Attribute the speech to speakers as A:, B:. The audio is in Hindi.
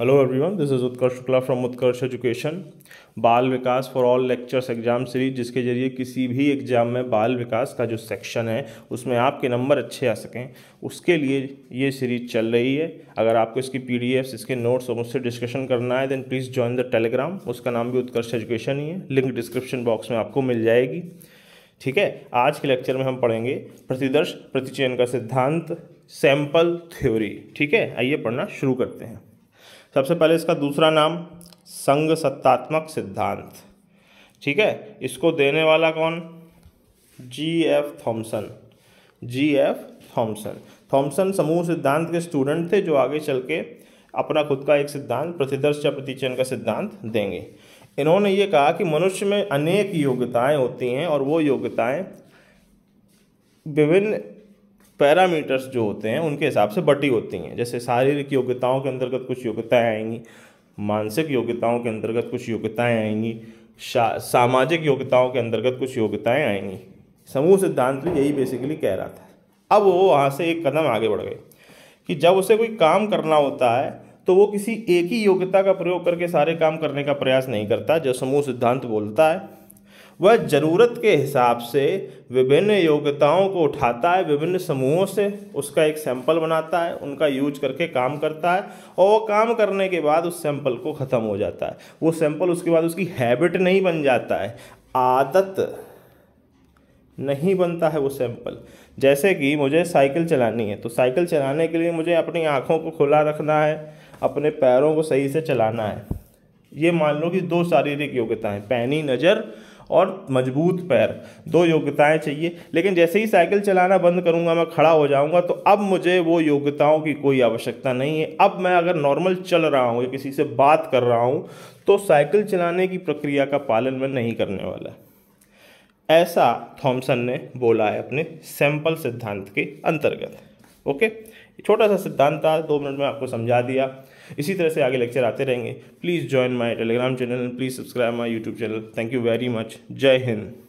A: hello everyone this is Utkarsh Shukla from Utkarsh education बाल विकास for all lectures exam series जिसके जरिए किसी भी एग्ज़ाम में बाल विकास का जो सेक्शन है उसमें आपके नंबर अच्छे आ सकें उसके लिए ये सीरीज चल रही है अगर आपको इसकी पीडीएफ्स इसके नोट्स और मुझसे डिस्कशन करना है then please join the Telegram उसका नाम भी उत्कर्ष एजुकेशन ही है लिंक डिस्क्रिप्शन बॉक्स में आपको मिल जाएगी ठीक है आज के लेक्चर में हम पढ़ेंगे प्रतिदर्श प्रतिचयन का सिद्धांत सैम्पल थ्योरी ठीक है आइए पढ़ना शुरू करते हैं सबसे पहले इसका दूसरा नाम संघ सत्तात्मक सिद्धांत ठीक है इसको देने वाला कौन G F Thomson G F Thomson Thomson समूह सिद्धांत के स्टूडेंट थे जो आगे चल के अपना खुद का एक सिद्धांत प्रतिदर्श या प्रतिचयन का सिद्धांत देंगे इन्होंने ये कहा कि मनुष्य में अनेक योग्यताएं होती हैं और वो योग्यताएं विभिन्न पैरामीटर्स जो होते हैं उनके हिसाब से बटी होती हैं जैसे शारीरिक योग्यताओं के अंतर्गत कुछ योग्यताएं आएंगी मानसिक योग्यताओं के अंतर्गत कुछ योग्यताएं आएंगी सामाजिक योग्यताओं के अंतर्गत कुछ योग्यताएं आएंगी समूह सिद्धांत भी यही बेसिकली कह रहा था अब वो वहाँ से एक कदम आगे बढ़ गए कि जब उसे कोई काम करना होता है तो वो किसी एक ही योग्यता का प्रयोग करके सारे काम करने का प्रयास नहीं करता जो समूह सिद्धांत बोलता है वह ज़रूरत के हिसाब से विभिन्न योग्यताओं को उठाता है विभिन्न समूहों से उसका एक सैंपल बनाता है उनका यूज करके काम करता है और वो काम करने के बाद उस सैंपल को ख़त्म हो जाता है वो सैंपल उसके बाद उसकी हैबिट नहीं बन जाता है आदत नहीं बनता है वो सैंपल जैसे कि मुझे साइकिल चलानी है तो साइकिल चलाने के लिए मुझे अपनी आँखों को खुला रखना है अपने पैरों को सही से चलाना है ये मान लो कि दो शारीरिक योग्यताएं पैनी नज़र और मजबूत पैर दो योग्यताएं चाहिए लेकिन जैसे ही साइकिल चलाना बंद करूंगा मैं खड़ा हो जाऊंगा तो अब मुझे वो योग्यताओं की कोई आवश्यकता नहीं है अब मैं अगर नॉर्मल चल रहा हूँ या किसी से बात कर रहा हूँ तो साइकिल चलाने की प्रक्रिया का पालन मैं नहीं करने वाला ऐसा थॉमसन ने बोला है अपने सैंपल सिद्धांत के अंतर्गत ओके छोटा सा सिद्धांत था दो मिनट में आपको समझा दिया इसी तरह से आगे लेक्चर आते रहेंगे please join my Telegram channel please subscribe my YouTube channel thank you very much जय हिंद